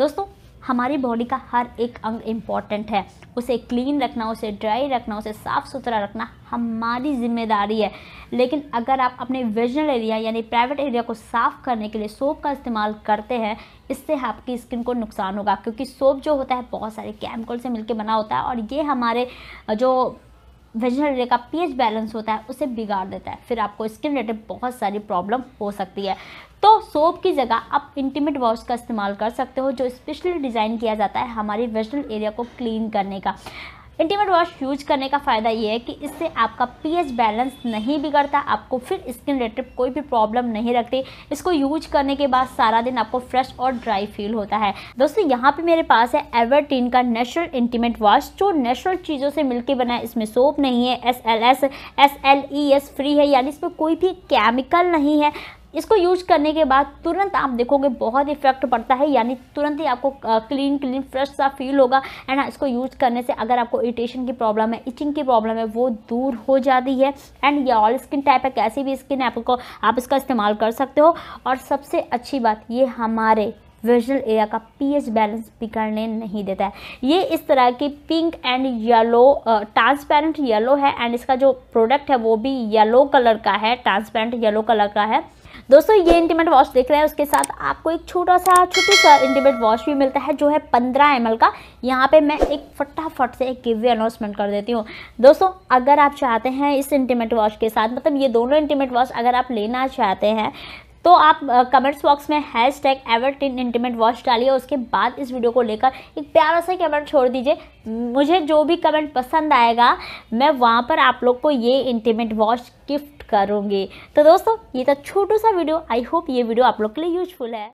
दोस्तों हमारी बॉडी का हर एक अंग इम्पॉर्टेंट है उसे क्लीन रखना उसे ड्राई रखना उसे साफ़ सुथरा रखना हमारी जिम्मेदारी है लेकिन अगर आप अपने विजनल एरिया यानी प्राइवेट एरिया को साफ़ करने के लिए सोप का इस्तेमाल करते हैं इससे आपकी स्किन को नुकसान होगा क्योंकि सोप जो होता है बहुत सारे केमिकल से मिलकर बना होता है और ये हमारे जो वेजिटल रे का पीएच बैलेंस होता है उसे बिगाड़ देता है फिर आपको स्किन रिलेटेड बहुत सारी प्रॉब्लम हो सकती है तो सोप की जगह आप इंटीमेट वॉश का इस्तेमाल कर सकते हो जो स्पेशली डिज़ाइन किया जाता है हमारी वेजिटल एरिया को क्लीन करने का इंटीमेट वॉश यूज करने का फ़ायदा ये है कि इससे आपका पीएच बैलेंस नहीं बिगड़ता आपको फिर स्किन रिलेटेड कोई भी प्रॉब्लम नहीं रखती इसको यूज करने के बाद सारा दिन आपको फ्रेश और ड्राई फील होता है दोस्तों यहाँ पे मेरे पास है एवरटीन का नेचुरल इंटीमेट वॉश जो नेचुरल चीज़ों से मिलकर बना है इसमें सोप नहीं है S L S S L E S free है यानी इसमें कोई भी केमिकल नहीं है इसको यूज करने के बाद तुरंत आप देखोगे बहुत इफेक्ट पड़ता है यानी तुरंत ही आपको क्लीन क्लीन फ्रेश सा फील होगा एंड हाँ, इसको यूज करने से अगर आपको इरिटेशन की प्रॉब्लम है इचिंग की प्रॉब्लम है वो दूर हो जाती है एंड ये ऑल स्किन टाइप है कैसी भी स्किन है आपको आप इसका इस्तेमाल कर सकते हो और सबसे अच्छी बात ये हमारे वेजनल एरिया का पीएच बैलेंस बिगड़ने नहीं देता है ये इस तरह की pink and yellow transparent yellow है एंड इसका जो प्रोडक्ट है वो भी येलो कलर का है ट्रांसपेरेंट येलो कलर का है दोस्तों ये इंटीमेट वॉश देख रहे हैं उसके साथ आपको एक छोटा सा छोटी सा इंटीमेट वॉश भी मिलता है जो है पंद्रह एम का यहाँ पर मैं एक फटाफट से एक गिवे अनाउंसमेंट कर देती हूँ दोस्तों अगर आप चाहते हैं इस इंटीमेट वॉश के साथ मतलब ये दोनों इंटीमेट वॉश अगर आप लेना चाहते हैं तो आप कमेंट्स बॉक्स में hashtag Everteen intimate wash डालिए उसके बाद इस वीडियो को लेकर एक प्यारा सा कमेंट छोड़ दीजिए मुझे जो भी कमेंट पसंद आएगा मैं वहाँ पर आप लोग को ये इंटीमेट वॉश गिफ्ट करूँगी तो दोस्तों ये था छोटू सा वीडियो आई होप ये वीडियो आप लोग के लिए यूजफुल है